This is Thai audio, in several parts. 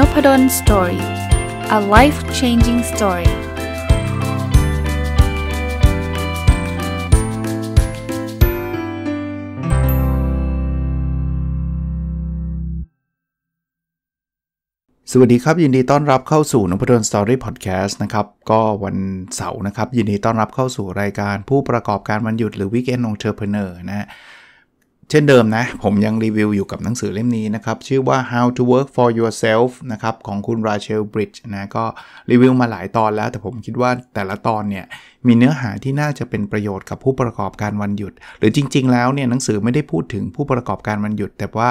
n o p ด d o สตอรี่ a life changing story สวัสดีครับ ยินดีต้อนรับเข้าสู่นพดลสตอรี่พอดแคสต์นะครับ ก็วันเสาร์นะครับ ยินดีต้อนรับเข้าสู่รายการผู้ประกอบการวันหยุดหรือวิกเอนองเทอร์เพเนอร์นะเช่นเดิมนะ ผมยังรีวิวอยู่กับหนังสือเล่มนี้นะครับ ชื่อว่า How to Work for Yourself นะครับของคุณราเชลบริดจ์นะก็รีวิวมาหลายตอนแล้ว แต่ผมคิดว่าแต่ละตอนเนี่ยมีเนื้อหาที่น่าจะเป็นประโยชน์กับผู้ประกอบการวันหยุด หรือจริงๆแล้วเนี่ยหนังสือไม่ได้พูดถึงผู้ประกอบการวันหยุด แต่ว่า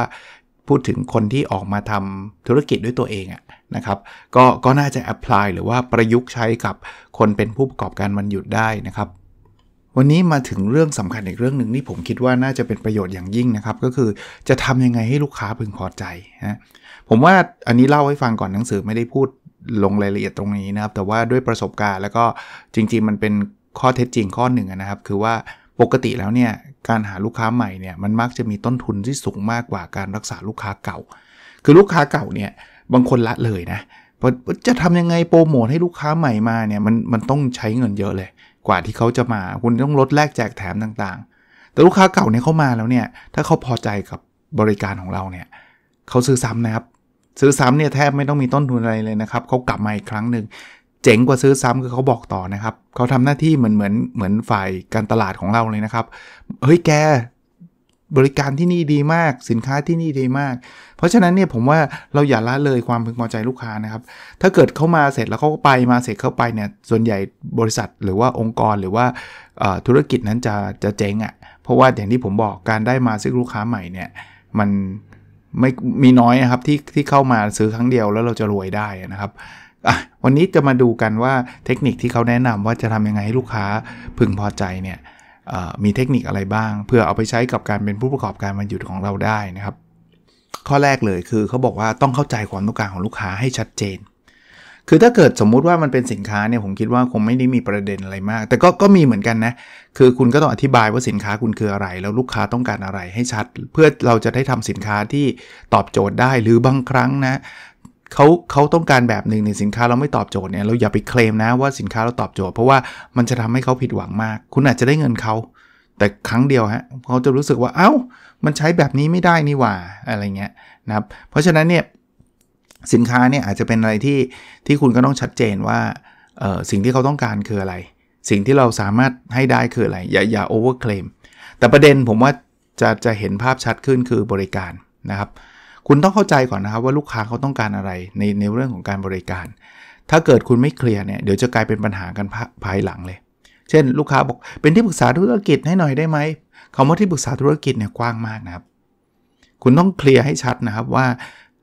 พูดถึงคนที่ออกมาทำธุรกิจด้วยตัวเองอะนะครับก็ก็น่าจะ apply หรือว่าประยุกต์ใช้กับคนเป็นผู้ประกอบการวันหยุดได้นะครับวันนี้มาถึงเรื่องสำคัญอีกเรื่องหนึ่งที่ผมคิดว่าน่าจะเป็นประโยชน์อย่างยิ่งนะครับ ก็คือจะทำยังไงให้ลูกค้าพึงพอใจนะผมว่าอันนี้เล่าให้ฟังก่อนหนังสือไม่ได้พูดลงรายละเอียดตรงนี้นะครับ แต่ว่าด้วยประสบการณ์แล้วก็จริงๆมันเป็นข้อเท็จจริงข้อหนึ่งนะครับ คือว่าปกติแล้วเนี่ยการหาลูกค้าใหม่เนี่ยมันมักจะมีต้นทุนที่สูงมากกว่าการรักษาลูกค้าเก่า คือลูกค้าเก่าเนี่ยบางคนละเลยนะจะทำยังไงโปรโมทให้ลูกค้าใหม่มาเนี่ยมันมันต้องใช้เงินเยอะเลยกว่าที่เขาจะมาคุณต้องลดแลกแจกแถมต่างๆ แต่ลูกค้าเก่าเนี่ยเขามาแล้วเนี่ยถ้าเขาพอใจกับบริการของเราเนี่ยเขาซื้อซ้ำนะครับ ซื้อซ้ำเนี่ยแทบไม่ต้องมีต้นทุนอะไรเลยนะครับเขากลับมาอีกครั้งหนึ่ง เจ๋งกว่าซื้อซ้ำคือเขาบอกต่อนะครับ เขาทำหน้าที่เหมือน เหมือนเหมือนฝ่ายการตลาดของเราเลยนะครับ เฮ้ยแกบริการที่นี่ดีมากสินค้าที่นี่ดีมาก เพราะฉะนั้นเนี่ยผมว่าเราอย่าละเลยความพึงพอใจลูกค้านะครับ ถ้าเกิดเข้ามาเสร็จแล้วเขาก็ไปมาเสร็จเข้าไปเนี่ยส่วนใหญ่บริษัทหรือว่าองค์กรหรือว่าธุรกิจนั้นจะจะเจ๊งอะ่ะเพราะว่าอย่างที่ผมบอกการได้มาซึ่งลูกค้าใหม่เนี่ยมันไม่มีน้อยนะครับที่ที่เข้ามาซื้อครั้งเดียวแล้วเราจะรวยได้นะครับวันนี้จะมาดูกันว่าเทคนิคที่เขาแนะนำว่าจะทำยังไงให้ลูกค้าพึงพอใจเนี่ยมีเทคนิคอะไรบ้าง เพื่อเอาไปใช้กับการเป็นผู้ประกอบการมันหยุดของเราได้นะครับ ข้อแรกเลยคือเขาบอกว่าต้องเข้าใจความต้องการของลูกค้าให้ชัดเจน คือถ้าเกิดสมมุติว่ามันเป็นสินค้าเนี่ยผมคิดว่าคงไม่ได้มีประเด็นอะไรมาก แต่ก็ก็มีเหมือนกันนะ คือคุณก็ต้องอธิบายว่าสินค้าคุณคืออะไร แล้วลูกค้าต้องการอะไรให้ชัด เพื่อเราจะได้ทำสินค้าที่ตอบโจทย์ได้หรือบางครั้งนะเขาเขาต้องการแบบหนึ่งในสินค้าเราไม่ตอบโจทย์เนี่ยเราอย่าไปเคลมนะว่าสินค้าเราตอบโจทย์ เพราะว่ามันจะทำให้เขาผิดหวังมาก คุณอาจจะได้เงินเขา แต่ครั้งเดียวฮะเขาจะรู้สึกว่าเอา้ามันใช้แบบนี้ไม่ได้นี่หว่าอะไรเงี้ยนะครับเพราะฉะนั้นเนี่ยสินค้าเนี่ยอาจจะเป็นอะไรที่ที่คุณก็ต้องชัดเจนว่าสิ่งที่เขาต้องการคืออะไร สิ่งที่เราสามารถให้ได้คืออะไร อย่าอย่าโอเวอร์เคลมแต่ประเด็นผมว่าจะจะเห็นภาพชัดขึ้นคือบริการนะครับคุณต้องเข้าใจก่อนนะครับว่าลูกค้าเขาต้องการอะไรในในเรื่องของการบริการ ถ้าเกิดคุณไม่เคลียร์เนี่ย เดี๋ยวจะกลายเป็นปัญหากันภายหลังเลย เช่น ลูกค้าบอกเป็นที่ปรึกษาธุรกิจให้หน่อยได้ไหมคำว่าที่ปรึกษาธุรกิจเนี่ยกว้างมากนะครับ คุณต้องเคลียร์ให้ชัดนะครับว่า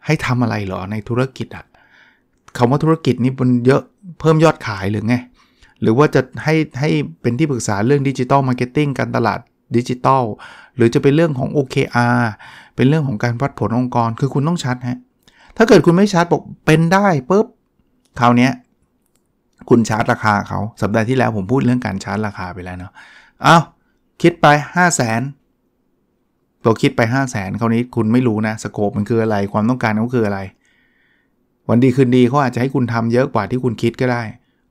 ให้ทำอะไรหรอในธุรกิจอะคำว่าธุรกิจนี่มันเยอะเพิ่มยอดขายหรือไงหรือว่าจะให้ให้เป็นที่ปรึกษาเรื่องดิจิตอลมาร์เก็ตติ้งการตลาดดิจิตอลหรือจะเป็นเรื่องของ OKR เป็นเรื่องของการวัดผลองค์กร คือคุณต้องชัดฮะ ถ้าเกิดคุณไม่ชัดบอกเป็นได้ปุ๊บ คราวนี้คุณชาร์จราคาเขา สัปดาห์ที่แล้วผมพูดเรื่องการชาร์จราคาไปแล้วเนาะ เอาคิดไป 5 0 0 0 0นตัวคิดไป 5 0 0 0 0นคราวนี้ คุณไม่รู้นะสโคปมันคืออะไรความต้องการเขาคืออะไร วันดีคืนดีเขาอาจจะให้คุณทำเยอะกว่าที่คุณคิดก็ได้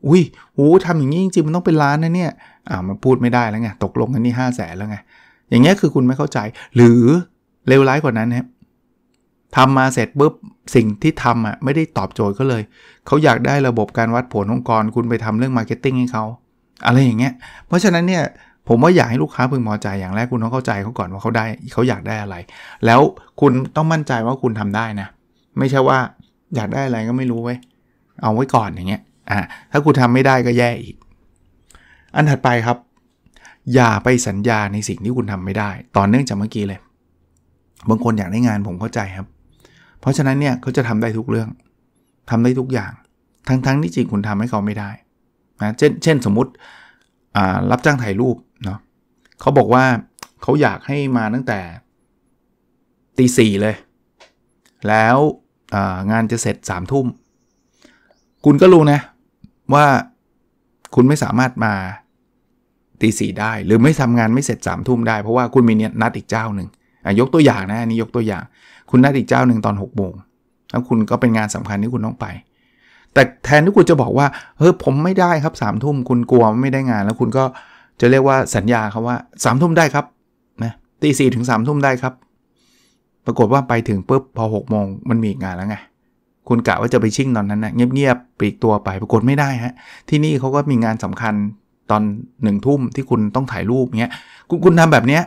อุ้ยโอ้ทำอย่างนี้จริงๆมันต้องเป็นล้านนะเนี่ย อ่ามันพูดไม่ได้แล้วไง ตกลงกันนี่ห้าแสนแล้วไง อย่างเงี้ยคือคุณไม่เข้าใจ หรือเลวร้ายกว่านั้นครับทำมาเสร็จ ปุ๊บสิ่งที่ทำอ่ะไม่ได้ตอบโจทย์ก็เลยเขาอยากได้ระบบการวัดผลองค์กรคุณไปทำเรื่องมาร์เก็ตติ้งให้เขาอะไรอย่างเงี้ย เพราะฉะนั้นเนี่ยผมว่าอยากให้ลูกค้าพึงพอใจอย่างแรกคุณต้องเข้าใจเขาก่อนว่าเขาได้เขาอยากได้อะไร แล้วคุณต้องมั่นใจว่าคุณทำได้นะ ไม่ใช่ว่าอยากได้อะไรก็ไม่รู้ไว้เอาไว้ก่อนอย่างเงี้ยอ่าถ้าคุณทำไม่ได้ก็แย่อีก อันถัดไปครับ อย่าไปสัญญาในสิ่งที่คุณทำไม่ได้ต่อเนื่องจากเมื่อกี้เลยบางคนอยากได้งานผมเข้าใจครับ เพราะฉะนั้นเนี่ยเขาจะทำได้ทุกเรื่อง ทำได้ทุกอย่างทั้งๆที่จริงคุณทำให้เขาไม่ได้นะเช่นเช่น สมมติรับจ้างถ่ายรูปเนาะเขาบอกว่าเขาอยากให้มาตั้งแต่ตีสี่เลย แล้วงานจะเสร็จสามทุ่มคุณก็รู้นะว่าคุณไม่สามารถมาตีสี่ได้ หรือไม่ทำงานไม่เสร็จสามทุ่มได้ เพราะว่าคุณมีนัดอีกเจ้าหนึ่งยกตัวอย่างนะอันนี้ยกตัวอย่าง คุณนัดอีกเจ้าหนึ่งตอน6กโมงแล้วคุณก็เป็นงานสำคัญที่คุณต้องไป แต่แทนที่คุณจะบอกว่าเฮ้ยผมไม่ได้ครับสามทุ่มคุณกลัวไม่ได้งาน แล้วคุณก็จะเรียกว่าสัญญาครับว่าสามทุ่มได้ครับนะตีสี่ถึงสามทุ่มได้ครับ ปรากฏว่าไปถึงปุ๊บพอ6กโมงมันมีงานแล้วไงคุณกะว่าจะไปชิ่งตอนนั้นนะเงียบๆปลีกตัวไป ปรากฏไม่ได้ฮะ ที่นี่เขาก็มีงานสำคัญตอนหนึ่งทุ่มที่คุณต้องถ่ายรูปเงี้ยคุณคุณทำแบบเนี้ย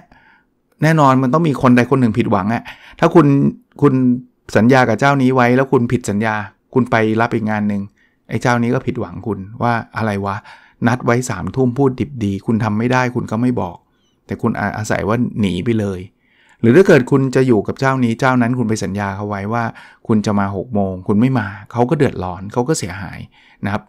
แน่นอนมันต้องมีคนใดคนหนึ่งผิดหวังอะถ้าคุณคุณสัญญากับเจ้านี้ไว้แล้วคุณผิดสัญญาคุณไปรับอีกงานหนึ่งไอ้เจ้านี้ก็ผิดหวังคุณว่าอะไรวะนัดไว้สามทุ่มพูดดิบดี คุณทำไม่ได้คุณก็ไม่บอก แต่คุณอาศัยว่าหนีไปเลย หรือถ้าเกิดคุณจะอยู่กับเจ้านี้เจ้านั้นคุณไปสัญญาเขาไว้ว่า คุณจะมา6กโมงคุณไม่มา เขาก็เดือดร้อน เขาก็เสียหายนะครับ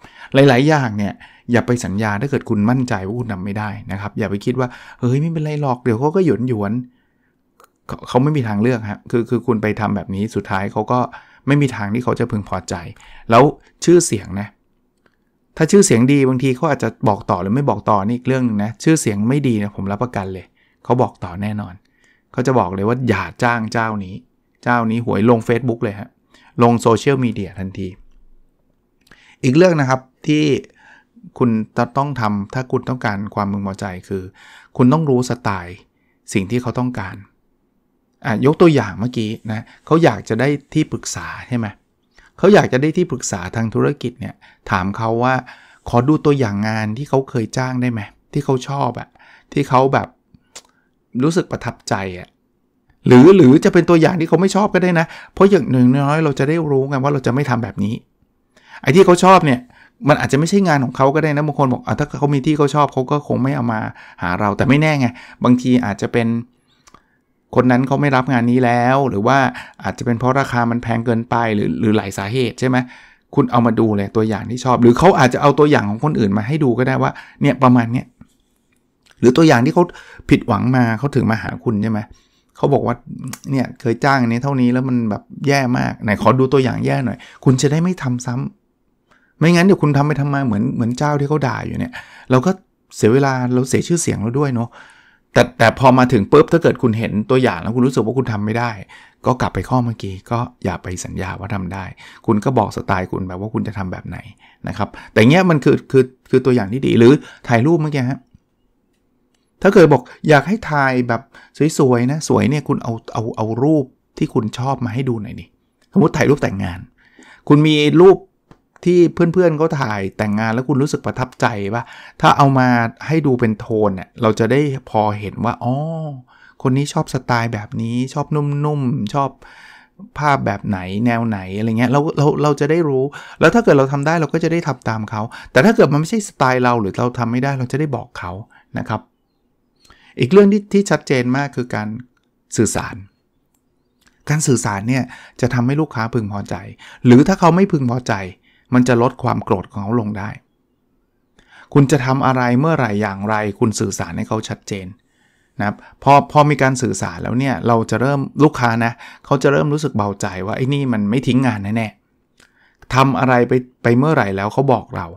หลายๆ อย่างเนี่ยอย่าไปสัญญาถ้าเกิดคุณมั่นใจว่าคุณทาไม่ได้นะครับ อย่าไปคิดว่าเฮ้ยไม่เป็นไรหรอกเดี๋ยวเขาก็หยวนหยวนเขาไม่มีทางเลือกับคือคือคุณไปทำแบบนี้สุดท้ายเขาก็ไม่มีทางที่เขาจะพึงพอใจ แล้วชื่อเสียงนะ ถ้าชื่อเสียงดีบางทีเขาอาจจะบอกต่อหรือไม่บอกต่อนี่อีกเรื่องนึงนะชื่อเสียงไม่ดีนะ ผมรับประกันเลยเขาบอกต่อแน่นอนเขาจะบอกเลยว่าอย่าจ้างเจ้านี้ เจ้านี้ หวยลง Facebook เลยฮะลงโซเชียลมีเดียทันที อีกเรื่องนะครับที่คุณจะต้องทำถ้าคุณต้องการความมึงพอใจคือคุณต้องรู้สไตล์สิ่งที่เขาต้องการอ่ะยกตัวอย่างเมื่อกี้นะเขาอยากจะได้ที่ปรึกษาใช่ไหมเขาอยากจะได้ที่ปรึกษาทางธุรกิจเนี่ย ถามเขาว่าขอดูตัวอย่างงานที่เขาเคยจ้างได้ไหมที่เขาชอบอะที่เขาแบบรู้สึกประทับใจอะหรือหรือจะเป็นตัวอย่างที่เขาไม่ชอบก็ได้นะเพราะอย่างหนึ่งน้อยเราจะได้รู้กันว่าเราจะไม่ทำแบบนี้ ไอ้ที่เขาชอบเนี่ยมันอาจจะไม่ใช่งานของเขาก็ได้นะบางคนบอกอถ้าเขามีที่เขาชอบ เขาก็คงไม่เอามาหาเรา แต่ไม่แน่ไง บางทีอาจจะเป็น คนนั้นเขาไม่รับงานนี้แล้ว หรือว่าอาจจะเป็นเพราะราคามันแพงเกินไป หรือหรือหลายสาเหตุใช่ไหม คุณเอามาดูเลยตัวอย่างที่ชอบ หรือเขาอาจจะเอาตัวอย่างของคนอื่นมาให้ดูก็ได้ว่า เนี่ยประมาณเนี้ยหรือตัวอย่างที่เขาผิดหวังมาเขาถึงมาหาคุณใช่ไหมเขาบอกว่าเนี่ยเคยจ้างอันนี้เท่านี้แล้วมันแบบแย่มากไหนขอดูตัวอย่างแย่หน่อย คุณจะได้ไม่ทำซ้ำไม่งั้นเดี๋ยวคุณทำไปทำมาเหมือนเหมือนเจ้าที่เขาด่าอยู่เนี่ย เราก็เสียเวลาเราเสียชื่อเสียงเราด้วยเนาะแต่แต่พอมาถึงปุ๊บ ถ้าเกิดคุณเห็นตัวอย่างแล้วคุณรู้สึกว่าคุณทำไม่ได้ ก็กลับไปข้อเมื่อกี้ ก็อย่าไปสัญญาว่าทำได้ คุณก็บอกสไตล์คุณแบบว่าคุณจะทำแบบไหนนะครับแต่เงี้ยมันคือคือคือตัวอย่างที่ดีหรือถ่ายรูปเมื่อกี้ฮะถ้าเกิดบอก อยากให้ถ่ายแบบสวยๆนะสวยเนี่ยคุณเอาเอาเอารูปที่คุณชอบมาให้ดูหน่อยดิสมมติถ่ายรูปแต่งงาน คุณมีรูปที่เพื่อนๆเขาถ่ายแต่งงานแล้วคุณรู้สึกประทับใจปะถ้าเอามาให้ดูเป็นโทนเนี่ยเราจะได้พอเห็นว่าอ๋อคนนี้ชอบสไตล์แบบนี้ ชอบนุ่มๆชอบภาพแบบไหนแนวไหนอะไรเงี้ยเราเราเราจะได้รู้ แล้วถ้าเกิดเราทำได้เราก็จะได้ทำตามเขา แต่ถ้าเกิดมันไม่ใช่สไตล์เราหรือเราทำไม่ได้เราจะได้บอกเขานะครับ อีกเรื่องที่ที่ชัดเจนมากคือการสื่อสาร การสื่อสารเนี่ยจะทำให้ลูกค้าพึงพอใจ หรือถ้าเขาไม่พึงพอใจมันจะลดความโกรธของเขาลงได้ คุณจะทำอะไรเมื่อไหร่อย่างไร คุณสื่อสารให้เขาชัดเจนนะครับ พอพอมีการสื่อสารแล้วเนี่ย เราจะเริ่มลูกค้านะ เขาจะเริ่มรู้สึกเบาใจว่าไอ้นี่มันไม่ทิ้งงานแน่ๆทำอะไรไปไปเมื่อไหร่แล้วเขาบอกเรา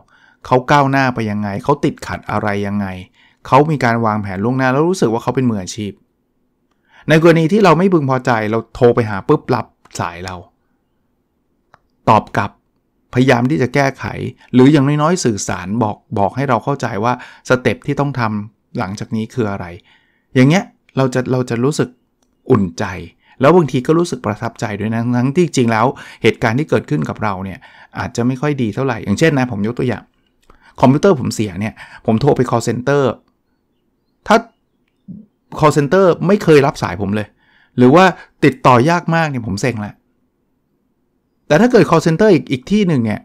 เขาก้าวหน้าไปยังไง เขาติดขัดอะไรยังไง เขามีการวางแผนล่วงหน้าแล้วรู้สึกว่าเขาเป็นมืออาชีพ ในกรณีที่เราไม่พึงพอใจ เราโทรไปหาปุ๊บรับสายเรา ตอบกลับพยายามที่จะแก้ไข หรืออย่างน้อยๆ สื่อสารบอกบอกให้เราเข้าใจว่าสเต็ปที่ต้องทำหลังจากนี้คืออะไร อย่างเงี้ยเราจะเราจะรู้สึกอุ่นใจ แล้วบางทีก็รู้สึกประทับใจด้วยนะทั้งที่จริงแล้วเหตุการณ์ที่เกิดขึ้นกับเราเนี่ยอาจจะไม่ค่อยดีเท่าไหร่อย่างเช่นนะผมยกตัวอย่าง คอมพิวเตอร์ผมเสียเนี่ยผมโทรไป call center ถ้า call center ไม่เคยรับสายผมเลย หรือว่าติดต่อยากมากเนี่ยผมเซ็งแหละแต่ถ้าเกิด call center อีกอีกที่หนึ่งเนี่ย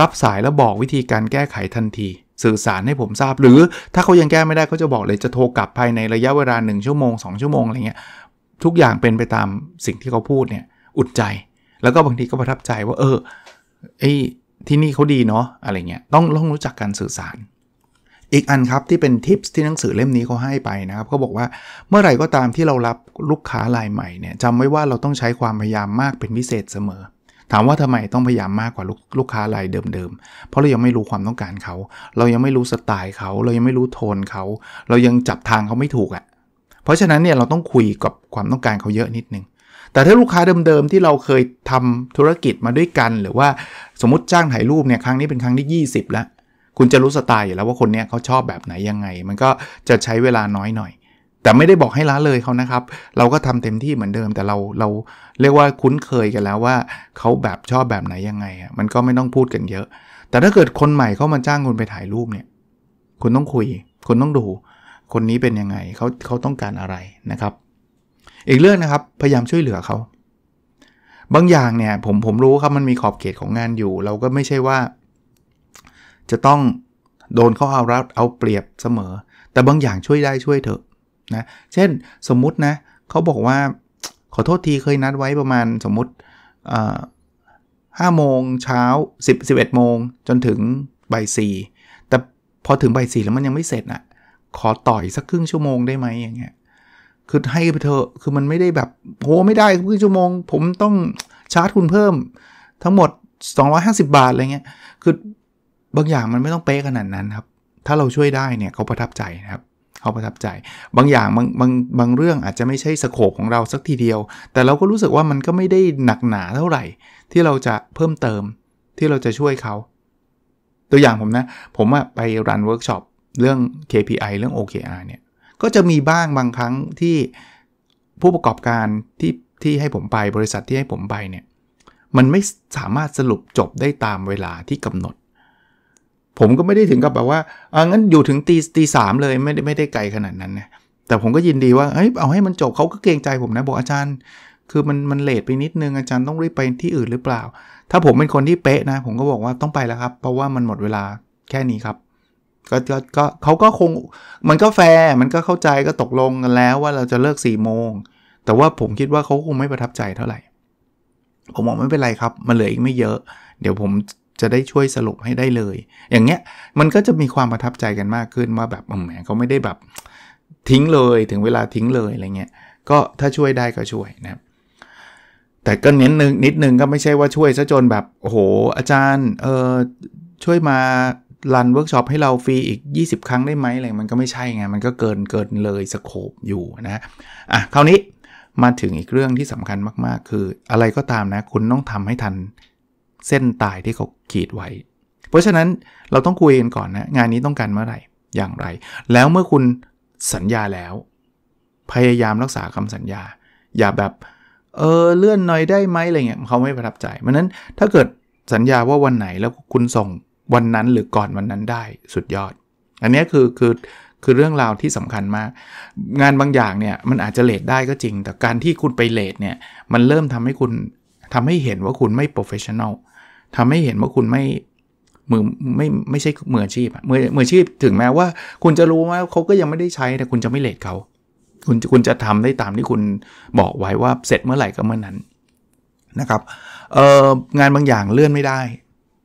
รับสายแล้วบอกวิธีการแก้ไขทันที สื่อสารให้ผมทราบ หรือถ้าเขายังแก้ไม่ได้เขาจะบอกเลยจะโทรกลับภายในระยะเวลา1ชั่วโมง2ชั่วโมงอะไรเงี้ยทุกอย่างเป็นไปตามสิ่งที่เขาพูดเนี่ยอุดใจ แล้วก็บางทีก็ประทับใจว่า เออไอ้ที่นี่เขาดีเนาะอะไรเงี้ยต้องต้องรู้จักการสื่อสาร อีกอันครับที่เป็นทิปส์ที่หนังสือเล่มนี้เขาให้ไปนะครับเขาบอกว่าเมื่อไหร่ก็ตามที่เรารับลูกค้ารายใหม่เนี่ยจำไว้ว่าเราต้องใช้ความพยายามมากเป็นพิเศษเสมอถามว่าทำไมต้องพยายามมากกว่าลูกลูกค้ารายเดิมๆเพราะเรายังไม่รู้ความต้องการเขา เรายังไม่รู้สไตล์เขา เรายังไม่รู้โทนเขา เรายังจับทางเขาไม่ถูกอะ่ะ เพราะฉะนั้นเนี่ยเราต้องคุยกับความต้องการเขาเยอะนิดนึง แต่ถ้าลูกค้าเดิมๆที่เราเคยทำธุรกิจมาด้วยกัน หรือว่าสมมติจ้างถ่ายรูปเนี่ย ครั้งนี้เป็นครั้งที่ 20แล้ว คุณจะรู้สไตล์อยู่แล้วว่าคนเนี้ยเขาชอบแบบไหนยังไง มันก็จะใช้เวลาน้อยหน่อยแต่ไม่ได้บอกให้ละเลยเขานะครับ เราก็ทำเต็มที่เหมือนเดิม แต่เราเราเรียกว่าคุ้นเคยกันแล้วว่า เขาแบบชอบแบบไหนยังไงะมันก็ไม่ต้องพูดกันเยอะ แต่ถ้าเกิดคนใหม่เข้ามาจ้างคุณไปถ่ายรูปเนี่ย คุณต้องคุย คุณต้องดู คนนี้เป็นยังไงเขาเขาต้องการอะไรนะครับ อีกเรื่องนะครับ พยายามช่วยเหลือเขาบางอย่างเนี่ยผมผมรู้ครับมันมีขอบเขตของงานอยู่ เราก็ไม่ใช่ว่า จะต้องโดนเขาเอารัดเอาเปรียบเสมอ แต่บางอย่างช่วยได้ช่วยเถอะนะเช่นสมมุตินะเขาบอกว่าขอโทษทีเคยนัดไว้ประมาณสมมุติห้าโมงเช้า10 11 โมงจนถึงบ่ายสี่แต่พอถึงบ่ายสี่แล้วมันยังไม่เสร็จอ่ะขอต่อยสักครึ่งชั่วโมงได้ไหมอย่างเงี้ยคือให้ไปเถอะคือมันไม่ได้แบบ โห ไม่ได้ครึ่งชั่วโมง ผมต้องชาร์จคุณเพิ่ม ทั้งหมด 250 บาทอะไรเงี้ย คือบางอย่างมันไม่ต้องเป๊ะขนาดนั้นครับถ้าเราช่วยได้เนี่ยเขาประทับใจนะครับเขาประทับใจบางอย่างบางบางบางเรื่องอาจจะไม่ใช่สโคปของเราสักทีเดียว แต่เราก็รู้สึกว่ามันก็ไม่ได้หนักหนาเท่าไหร่ ที่เราจะเพิ่มเติมที่เราจะช่วยเขา ตัวอย่างผมนะผมไปรันเวิร์กช็อปเรื่อง KPI เรื่อง OKR เนี่ยก็จะมีบ้างบางครั้งที่ผู้ประกอบการที่ที่ให้ผมไปบริษัทที่ให้ผมไปเนี่ยมันไม่สามารถสรุปจบได้ตามเวลาที่กำหนดผมก็ไม่ได้ถึงกับแบบว่าอ่างั้นอยู่ถึงตีตีสามเลยไม่ได้ไม่ได้ไกลขนาดนั้นนะ แต่ผมก็ยินดีว่า เฮ้ยเอาให้มันจบเขาก็เกรงใจผมนะ บอกอาจารย์ คือมันมันเลทไปนิดนึง อาจารย์ต้องรีบไปที่อื่นหรือเปล่า ถ้าผมเป็นคนที่เป๊ะนะ ผมก็บอกว่าต้องไปแล้วครับ เพราะว่ามันหมดเวลาแค่นี้ครับ ก็ก็เขาก็คง มันก็แฟร์มันก็เข้าใจก็ตกลงกันแล้วว่าเราจะเลิก4ี่โมง แต่ว่าผมคิดว่าเขาคงไม่ประทับใจเท่าไหร่ ผมบอกไม่เป็นไรครับ มันเหลืออีกไม่เยอะ เดี๋ยวผมจะได้ช่วยสรุปให้ได้เลย อย่างเงี้ย มันก็จะมีความประทับใจกันมากขึ้นว่าแบบแหมเขาไม่ได้แบบทิ้งเลยถึงเวลาทิ้งเลยอะไรเงี้ย ก็ถ้าช่วยได้ก็ช่วยนะแต่ก็เน้นนึงนิดนึงก็ไม่ใช่ว่าช่วยซะจนแบบโอ้โห อาจารย์เออช่วยมารันเวิร์กช็อปให้เราฟรีอีก 20 ครั้งได้ไหมอะไรมันก็ไม่ใช่ไงมันก็เกินเกินเลยสโคบอยู่นะอ่ะคราวนี้มาถึงอีกเรื่องที่สำคัญมากๆ คืออะไรก็ตามนะคุณต้องทำให้ทันเส้นตายที่เขาขีดไว้ เพราะฉะนั้นเราต้องคุยกันก่อนนะ งานนี้ต้องการเมื่อไหร่ อย่างไร แล้วเมื่อคุณสัญญาแล้ว พยายามรักษาคำสัญญา อย่าแบบ เออ เลื่อนหน่อยได้ไหมอะไรเงี้ยเขาไม่ประทับใจ เพราะนั้นถ้าเกิดสัญญาว่าวันไหนแล้วคุณส่งวันนั้นหรือก่อนวันนั้นได้สุดยอด อันนี้คือคือคือเรื่องราวที่สำคัญมาก งานบางอย่างเนี่ยมันอาจจะเลทได้ก็จริง แต่การที่คุณไปเลทเนี่ยมันเริ่มทำให้คุณทำให้เห็นว่าคุณไม่โปรเฟชชั่นอลทำให้เห็นว่าคุณไม่มือไม่ไม่ใช่มืออาชีพมือมืออาชีพถึงแม้ว่า คุณจะรู้ว่าเขาก็ยังไม่ได้ใช้แต่คุณจะไม่เลทเขา คุณคุณจะทำได้ตามที่คุณบอกไว้ว่าเสร็จเมื่อไหร่ก็เมื่อนั้นนะครับเอองานบางอย่างเลื่อนไม่ได้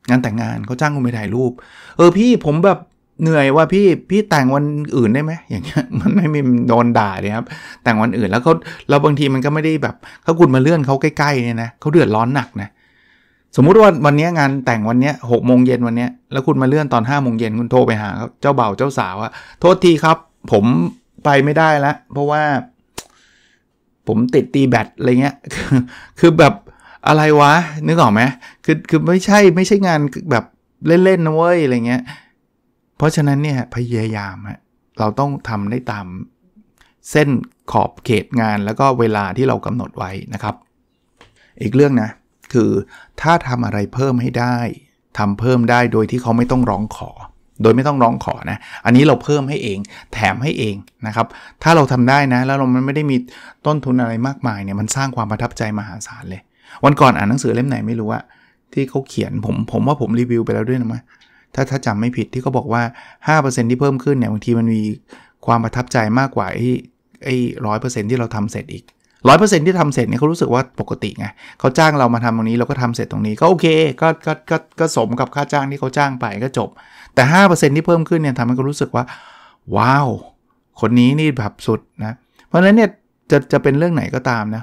งานแต่งงานเขาจ้างคุณไปถ่ายรูปเออพี่ผมแบบเหนื่อยว่าพี่พี่แต่งวันอื่นได้ไหมอย่างเงี้ยมันไม่มีโดนด่าเลยครับแต่งวันอื่นแล้วเขาเราบางทีมันก็ไม่ได้แบบถ้าคุณมาเลื่อนเขาใกล้ๆเนี่ยนะเขาเดือดร้อนหนักนะสมมุติว่าวันนี้งานแต่งวันนี้หกโมงเย็นวันนี้ แล้วคุณมาเลื่อนตอน5้าโมงเย็นคุณโทรไปหาเจ้าเบ่าวเจ้าสาวอะโทษทีครับ ผมไปไม่ได้ละเพราะว่า ผมติดตีแบตอะไรเงี้ย คือแบบอะไรวะ นึกออกไหมคือคือไม่ใช่ไม่ใช่งานแบบเล่นๆนะเว้ยอะไรเงี้ยเพราะฉะนั้นเนี่ยพยายามฮะเราต้องทำได้ตามเส้นขอบเขตงานแล้วก็เวลาที่เรากำหนดไว้นะครับ อีกเรื่องนะคือถ้าทำอะไรเพิ่มให้ได้ทำเพิ่มได้โดยที่เขาไม่ต้องร้องขอ โดยไม่ต้องร้องขอนะอันนี้เราเพิ่มให้เองแถมให้เองนะครับถ้าเราทำได้นะ แล้วเราไม่ได้มีต้นทุนอะไรมากมายเนี่ย มันสร้างความประทับใจมหาศาลเลย วันก่อนอ่านหนังสือเล่มไหนไม่รู้อะที่เขาเขียนผมผมว่าผมรีวิวไปแล้วด้วยนะมั้ยถ้าถ้าจำไม่ผิดที่เขาบอกว่า 5%ที่เพิ่มขึ้นเนี่ยบางทีมันมีความประทับใจมากกว่าไอ้ไอ้ร้อยเที่เราทำเสร็จอีกร้อยเปอร์เซ็นที่ทำเสร็จเนี่ยเขารู้สึกว่าปกติไงเขาจ้างเรามาทำตรงนี้เราก็ทำเสร็จตรงนี้ ก็โอเค ก็ก็ก็ก็สมกับค่าจ้างที่เขาจ้างไปก็จบ แต่ห้าเเปอร์ซ็์ที่เพิ่มขึ้นเนี่ยทำให้เขารู้สึกว่าว้าว คนนี้นี่แบบสุดนะเพราะฉะนั้นเนี่ยจะจะเป็นเรื่องไหนก็ตามนะ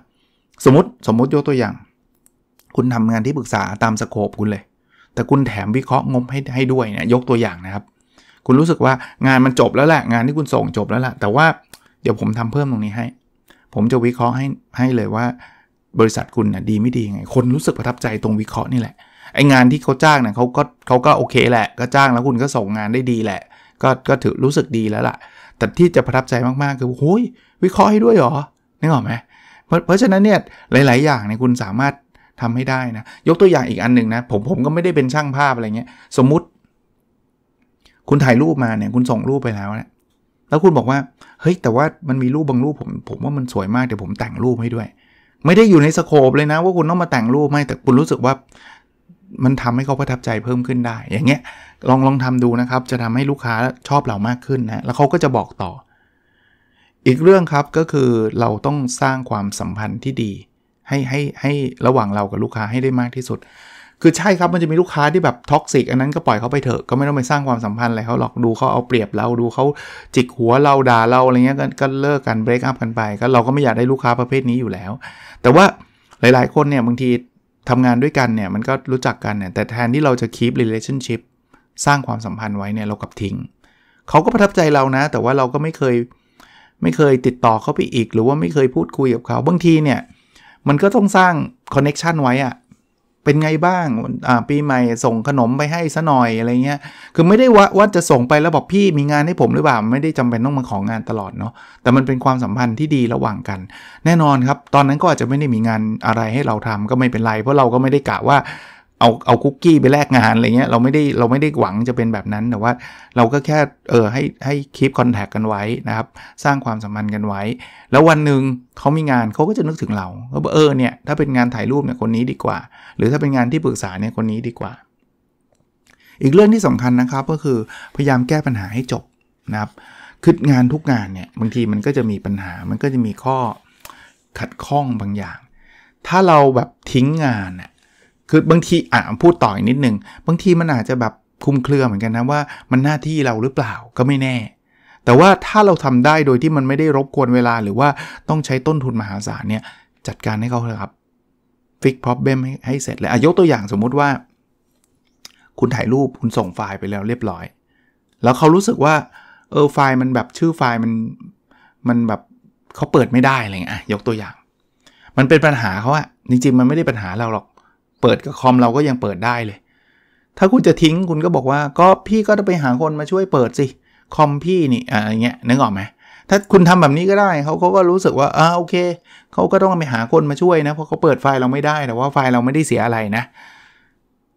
สมมติสมมติยกตัวอย่าง คุณทำงานที่ปรึกษาตามสโคปคุณเลย แต่คุณแถมวิเคราะห์งบให้ให้ด้วยเนี่ยยกตัวอย่างนะครับ คุณรู้สึกว่างานมันจบแล้วแหละงานที่คุณส่งจบแล้วแหละแต่ว่าเดี๋ยวผมทำเพิ่มตรงนี้ให้ผมจะวิเคราะห์ให้ให้เลยว่า บริษัทคุณนะ่ะดีไม่ดีไงคนรู้สึกประทับใจตรงวิเคราะห์นี่แหละไองานที่เขาจ้างเนะี่ยเขาก็เขาก็โอเคแหละ ก็จ้างแล้วคุณก็ส่งงานได้ดีแหละ ก็ก็ถือรู้สึกดีแล้วล่ะ แต่ที่จะประทับใจมากๆคือโอ้ยวิเคราะห์ให้ด้วยเหรอนึกออกไหมเพราะฉะนั้นเนี่ยหลาย ๆ อย่างเนี่ยคุณสามารถทำให้ได้นะ ยกตัวอย่างอีกอันหนึ่งนะ ผมผมก็ไม่ได้เป็นช่างภาพอะไรเงี้ยสมมุติ คุณถ่ายรูปมาเนี่ย คุณส่งรูปไปแล้วเนะแล้วคุณบอกว่า เฮ้ย แต่ว่ามันมีรูปบางรูปผมผมว่ามันสวยมาก เดี๋ยวผมแต่งรูปให้ด้วย ไม่ได้อยู่ในสโคปเลยนะว่าคุณต้องมาแต่งรูปไม่แต่คุณรู้สึกว่ามันทำให้เขาประทับใจเพิ่มขึ้นได้ อย่างเงี้ยลองลองทำดูนะครับ จะทำให้ลูกค้าชอบเรามากขึ้นนะ แล้วเขาก็จะบอกต่อ อีกเรื่องครับก็คือเราต้องสร้างความสัมพันธ์ที่ดี ให้ให้ให้ระหว่างเรากับลูกค้าให้ได้มากที่สุดคือใช่ครับ มันจะมีลูกค้าที่แบบท็อกซิกอันนั้นก็ปล่อยเขาไปเถอะก็ไม่ต้องไปสร้างความสัมพันธ์อะไรเขาหรอกดูเขาเอาเปรียบเราดูเขาจิกหัวเราด่าเราอะไรเงี้ยก็เลิกกันเบรกอัพกันไป ก็เราก็ไม่อยากได้ลูกค้าประเภทนี้อยู่แล้ว แต่ว่าหลายๆคนเนี่ย บางทีทำงานด้วยกันเนี่ย มันก็รู้จักกันเนี่ย แต่แทนที่เราจะคีป relationship สร้างความสัมพันธ์ไว้เนี่ยเรากับทิ้งเขาก็ประทับใจเรานะ แต่ว่าเราก็ไม่เคยไม่เคยติดต่อเขาไปอีก หรือว่าไม่เคยพูดคุยกับเขา บางทีเนี่ยมันก็ต้องสร้างคอนเน็ชันไว้อะเป็นไงบ้าง อ่า ปีใหม่ส่งขนมไปให้ซะหน่อยอะไรเงี้ย คือไม่ได้ว่าว่า จะส่งไปแล้วบอกพี่มีงานให้ผมหรือเปล่า ไม่ได้จำเป็นต้องมาของงานตลอดเนาะ แต่มันเป็นความสัมพันธ์ที่ดีระหว่างกัน แน่นอนครับ ตอนนั้นก็อาจจะไม่ได้มีงานอะไรให้เราทำ ก็ไม่เป็นไรเพราะเราก็ไม่ได้กะว่าเอาเอาคุกกี้ไปแลกงานอะไรเงี้ยเราไม่ได้เราไม่ได้หวังจะเป็นแบบนั้นแต่ว่าเราก็แค่เออให้ให้คลิปคอนแทคกันไว้นะครับ สร้างความสัมพันธ์กันไว้ แล้ววันหนึ่งเขามีงานเขาก็จะนึกถึงเราเออเนี่ยถ้าเป็นงานถ่ายรูปเนี่ยคนนี้ดีกว่า หรือถ้าเป็นงานที่ปรึกษาเนี่ยคนนี้ดีกว่า อีกเรื่องที่สำคัญนะครับ ก็คือพยายามแก้ปัญหาให้จบนะครับคืองานทุกงานเนี่ยบางทีมันก็จะมีปัญหามันก็จะมีข้อขัดข้องบางอย่าง ถ้าเราแบบทิ้งงานอคือบางทีอ่ะ พูดต่ออีกนิดนึงบางทีมันอาจจะแบบคุมเครือเหมือนกันนะ ว่ามันหน้าที่เราหรือเปล่าก็ไม่แน่ แต่ว่าถ้าเราทำได้โดยที่มันไม่ได้รบกวนเวลาหรือว่าต้องใช้ต้นทุนมหาศาลเนี่ย จัดการให้เขาเครับฟิกพ็อ o เบมให้เสร็จเลยอายกตัวอย่างสมมุติว่า คุณถ่ายรูปคุณส่งไฟล์ไปแล้วเรียบร้อย แล้วเขารู้สึกว่าเออไฟล์มันแบบชื่อไฟล์มันมันแบบเขาเปิดไม่ได้อะไรเงี้ยยกตัวอย่าง มันเป็นปัญหาเขาอะจริงๆ มันไม่ได้ปัญหาเราหรอกเปิดกับคอมเราก็ยังเปิดได้เลย ถ้าคุณจะทิ้งคุณก็บอกว่าก็พี่ก็จะไปหาคนมาช่วยเปิดสิ คอมพี่นี่อะไรเงี้ยนึกออกไหม ถ้าคุณทำแบบนี้ก็ได้เขาเขาก็รู้สึกว่าอ่าโอเค เขาก็ต้องไปหาคนมาช่วยนะ เพราะเขาเปิดไฟล์เราไม่ได้แต่ว่าไฟล์เราไม่ได้เสียอะไรนะ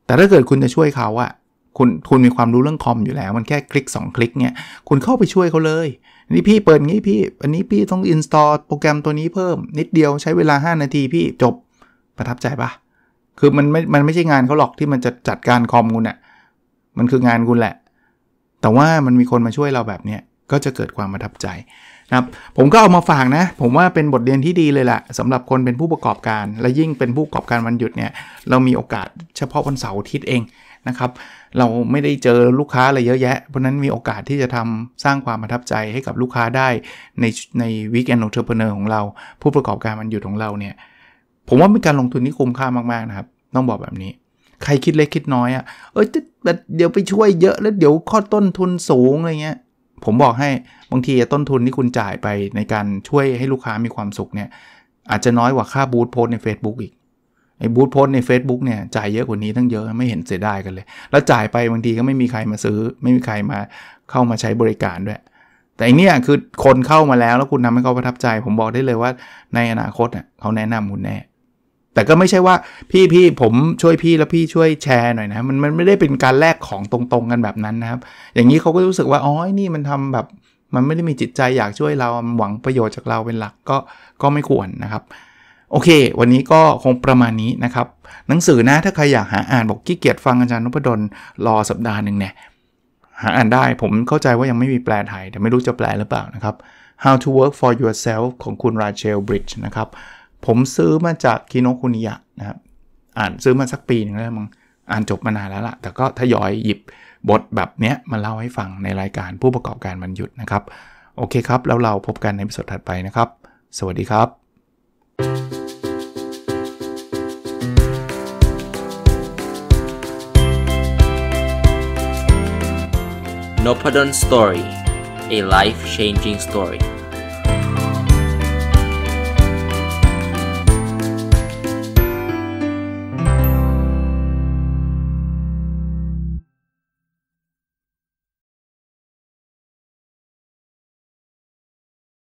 แต่ถ้าเกิดคุณจะช่วยเขาอะคุณคุณมีความรู้เรื่องคอมอยู่แล้ว มันแค่คลิก 2 คลิกเนี่ยคุณเข้าไปช่วยเขาเลยนี่พี่เปิดงี้พี่อันนี้พี่ต้องอินสตอลโปรแกรมตัวนี้เพิ่ม นิดเดียวใช้เวลา5นาทีพี่จบประทับใจปะคือมันไม่ มันไม่ใช่งานเขาหรอกที่มันจะจัดการคอมคุณอะ่ะมันคืองานคุณแหละ แต่ว่ามันมีคนมาช่วยเราแบบเนี้ย ก็จะเกิดความประทับใจนะครับ ผมก็เอามาฝากนะ ผมว่าเป็นบทเรียนที่ดีเลยละ่ะสำหรับคนเป็นผู้ประกอบการ และยิ่งเป็นผู้ประกอบการวันหยุดเนี่ย เรามีโอกาสเฉพาะวันเสาร์อาทิตย์เองนะครับ เราไม่ได้เจอลูกค้าอะไรเยอะแยะ เพราะนั้นมีโอกาสที่จะทำสร้างความประทับใจให้กับลูกค้าได้ในในวิกแอนด์โอเทอร์เพเนอร์ของเรา ผู้ประกอบการวันหยุดของเราเนี่ยผมว่าเป็นการลงทุนที่คุ้มค่ามากๆนะครับ ต้องบอกแบบนี้ใครคิดเล็กคิดน้อยอะ่ะเอ้ยเดี๋ยวไปช่วยเยอะแล้ว เดี๋ยวข้อต้นทุนสูงอะไรเงี้ย ผมบอกให้ บางทีต้นทุนที่คุณจ่ายไปในการช่วยให้ลูกค้ามีความสุขเนี่ย อาจจะน้อยกว่าค่าบูธโพสใน Facebook อีกไอ้บูธโพสใน Facebook เนี่ยจ่ายเยอะกว่านี้ทั้งเยอะไม่เห็นเสียดายกันเลย แล้วจ่ายไปบางทีก็ไม่มีใครมาซื้อ ไม่มีใครมาเข้ามาใช้บริการด้วย แต่อันนี้คือคนเข้ามาแล้วแล้วคุณทำให้เขาประทับใจ ผมบอกได้เลยว่าในอนาคตเน่ยเขาแนะนำคุณแน่แต่ก็ไม่ใช่ว่าพี่พี่ผมช่วยพี่ แล้วพี่ช่วยแชร์หน่อยนะมันมันไม่ได้เป็นการแลกของตรงๆกันแบบนั้นนะครับ อย่างนี้เขาก็รู้สึกว่าอ๋อนี่มันทำแบบ มันไม่ได้มีจิตใจอยากช่วยเราหวังประโยชน์จากเราเป็นหลักก็ก็ไม่ควรนะครับโอเควันนี้ก็คงประมาณนี้นะครับ หนังสือนะถ้าใครอยากหาอ่านบอกขี้เกียจฟังอาจารย์นุพดลรอสัปดาห์หนึ่งเนี่ยหาอ่านได้ผมเข้าใจว่ายังไม่มีแปลไทย แต่ไม่รู้จะแปลหรือเปล่านะครับ How to Work for Yourself ของคุณราเชลบริดจ์นะครับผมซื้อมาจากคิโนคุนิยะนะครับอ่านซื้อมาสักปีหนึ่งแล้วมั้งอ่านจบมานานแล้วละ่ะ แต่ก็ทยอยหยิบบทแบบเนี้ยมาเล่าให้ฟังในรายการผู้ประกอบการบรรยุทธ์นะครับ โอเคครับแล้วเราพบกันในสดถัดไปนะครับ สวัสดีครับ n o p a d o n Story a life changing story